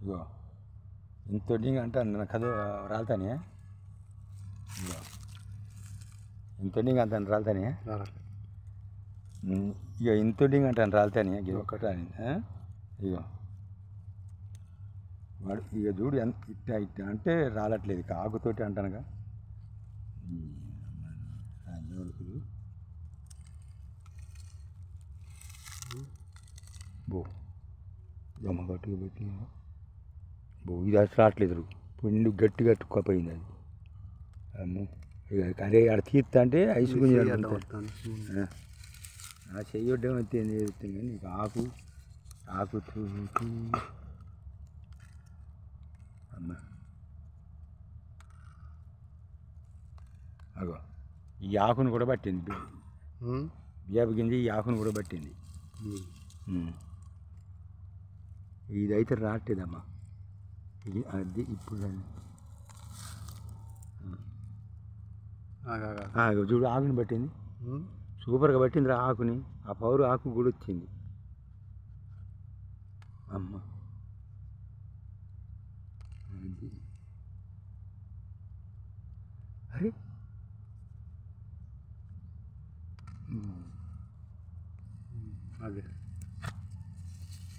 ఇది ఇన్టుడింగ్ అంటే నకద రాలతనియా ఇన్టుడింగ్ అంటే రాలతనియా ఇయ ఇన్టుడింగ్ అంటే రాలతనియా ఇొక్కటని హే ఇవ వాడు ఇయ జూడి ఇట్టై ఇట్ట అంటే రాలట్లేదు కాగు తోటి అంటనగా హ్ ఆ నూరుకు బూ జమగడకి వెతిని ఇది అసలు రావట్లేదు పిండి గట్టి కట్టుకోపోయింది అది ఇక అదే ఆడ తీస్తా అంటే ఐసు ఆ చెయ్యడం అయితే ఏం కానీ నీకు ఆకు ఆకు అగో ఈ ఆకును కూడా పట్టింది బియ్యపు గింజ ఈ ఆకును కూడా పట్టింది ఇదైతే రావట్లేదమ్మా ఇది అది ఇప్పుడు చూడు ఆకుని పట్టింది సూపర్గా పట్టింది రా ఆకుని ఆ పౌరు ఆకు కూడా వచ్చింది అమ్మ అరే అదే